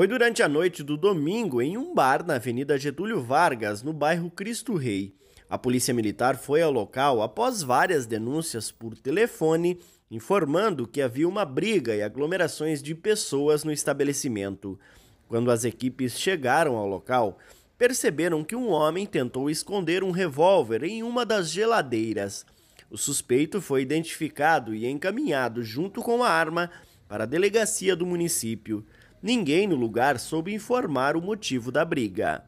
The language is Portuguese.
Foi durante a noite do domingo em um bar na Avenida Getúlio Vargas, no bairro Cristo Rei. A polícia militar foi ao local após várias denúncias por telefone informando que havia uma briga e aglomerações de pessoas no estabelecimento. Quando as equipes chegaram ao local, perceberam que um homem tentou esconder um revólver em uma das geladeiras. O suspeito foi identificado e encaminhado junto com a arma para a delegacia do município. Ninguém no lugar soube informar o motivo da briga.